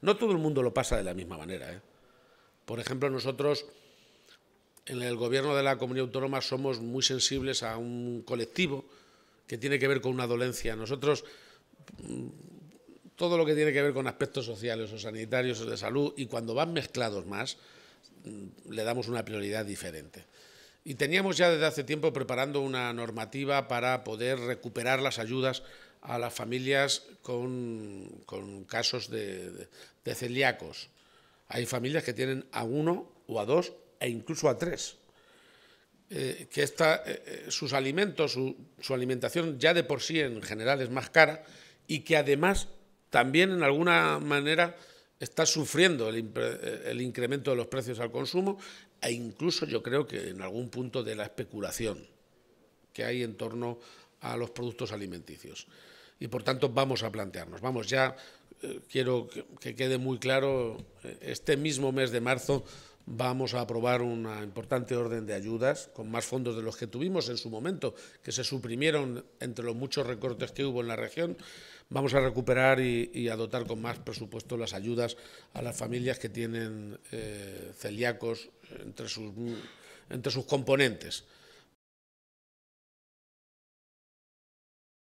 No todo el mundo lo pasa de la misma manera. ¿eh? Por ejemplo, nosotros en el gobierno de la comunidad autónoma somos muy sensibles a un colectivo que tiene que ver con una dolencia. Nosotros, mm, todo lo que tiene que ver con aspectos sociales o sanitarios o de salud, y cuando van mezclados más, mm, le damos una prioridad diferente. Y teníamos ya desde hace tiempo preparando una normativa para poder recuperar las ayudas a las familias con, casos de, celíacos. Hay familias que tienen a uno o a dos e incluso a tres. Eh, que eh, eh, sus alimentos, su, alimentación ya de por sí en general es más cara y que además también en alguna manera está sufriendo el, el incremento de los precios al consumo e incluso yo creo que en algún punto de la especulación que hay en torno a los productos alimenticios. Y por tanto vamos a plantearnos, vamos ya, eh, quiero que, quede muy claro, eh, este mismo mes de marzo vamos a aprobar una importante orden de ayudas con más fondos de los que tuvimos en su momento, que se suprimieron entre los muchos recortes que hubo en la región. Vamos a recuperar y, a dotar con más presupuesto las ayudas a las familias que tienen eh, celíacos entre sus, entre sus componentes.